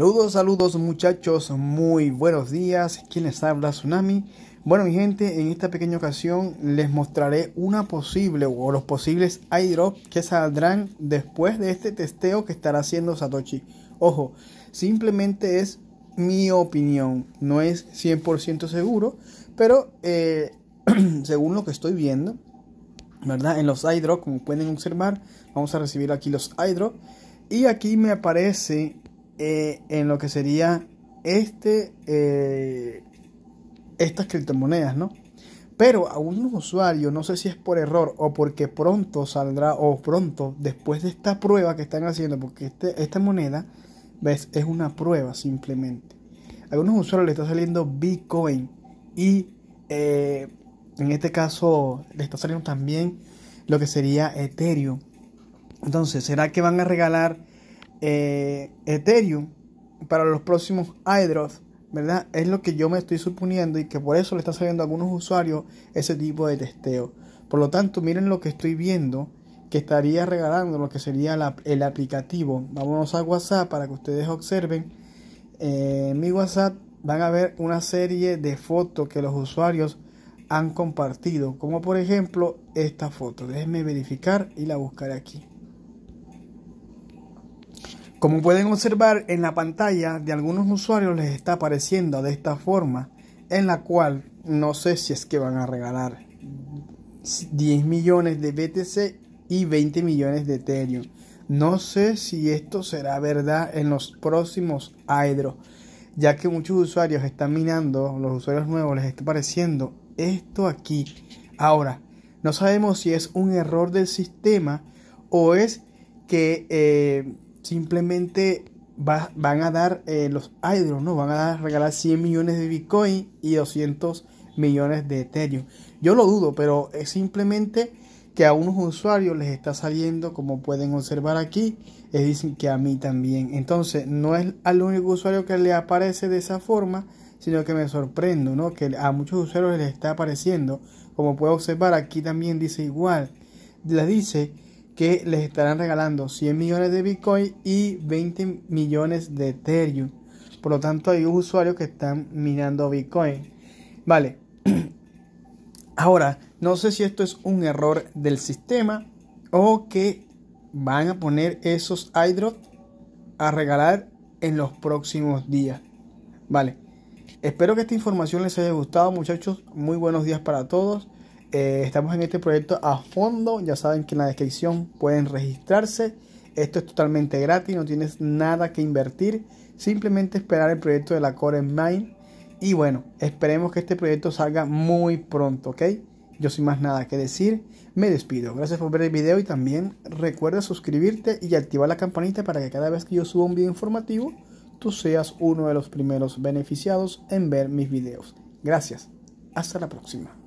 Saludos, saludos muchachos, muy buenos días. ¿Quién habla? Tsunami. Bueno, mi gente, en esta pequeña ocasión les mostraré una posible o los posibles iDrop que saldrán después de este testeo que estará haciendo Satoshi. Ojo, simplemente es mi opinión, no es 100% seguro, pero eh, según lo que estoy viendo, ¿verdad? En los iDrop, como pueden observar, vamos a recibir aquí los iDrop. Y aquí me aparece eh, en lo que sería este, eh, estas criptomonedas, ¿no? Pero a un usuario, no sé si es por error o porque pronto saldrá o pronto después de esta prueba que están haciendo, porque este, esta moneda, ves, es una prueba simplemente. A algunos usuarios le está saliendo Bitcoin y eh, en este caso le está saliendo también lo que sería Ethereum. Entonces, ¿será que van a regalar eh, Ethereum para los próximos iDrops, ¿verdad? Es lo que yo me estoy suponiendo y que por eso le está saliendo a algunos usuarios ese tipo de testeo. Por lo tanto, miren lo que estoy viendo que estaría regalando lo que sería el aplicativo. Vámonos a WhatsApp para que ustedes observen. Eh, en mi WhatsApp van a ver una serie de fotos que los usuarios han compartido, como por ejemplo esta foto. Déjenme verificar y la buscaré aquí. Como pueden observar en la pantalla de algunos usuarios les está apareciendo de esta forma, en la cual no sé si es que van a regalar 10 millones de BTC y 20 millones de Ethereum. No sé si esto será verdad en los próximos Aedro, ya que muchos usuarios están minando, los usuarios nuevos les está apareciendo esto aquí. Ahora, no sabemos si es un error del sistema o es que... Eh, simplemente van a dar eh, los idros ¿no? Van a dar, regalar 100 millones de Bitcoin y 200 millones de Ethereum. Yo lo dudo, pero es simplemente que a unos usuarios les está saliendo, como pueden observar aquí, y dicen que a mí también. Entonces, no es al único usuario que le aparece de esa forma, sino que me sorprendo, ¿no? Que a muchos usuarios les está apareciendo. Como puedo observar, aquí también dice igual. Les dice que les estarán regalando 100 millones de Bitcoin y 20 millones de Ethereum. Por lo tanto, hay usuarios que están minando Bitcoin. Vale. Ahora, no sé si esto es un error del sistema o que van a poner esos iDrops a regalar en los próximos días. Vale. Espero que esta información les haya gustado, muchachos. Muy buenos días para todos. Eh, estamos en este proyecto a fondo, ya saben que en la descripción pueden registrarse. Esto es totalmente gratis, no tienes nada que invertir, simplemente esperar el proyecto de la Core en Mind. Y bueno, esperemos que este proyecto salga muy pronto, ¿ok? Yo sin más nada que decir, me despido. Gracias por ver el video y también recuerda suscribirte y activar la campanita para que cada vez que yo suba un video informativo, tú seas uno de los primeros beneficiados en ver mis videos. Gracias. Hasta la próxima.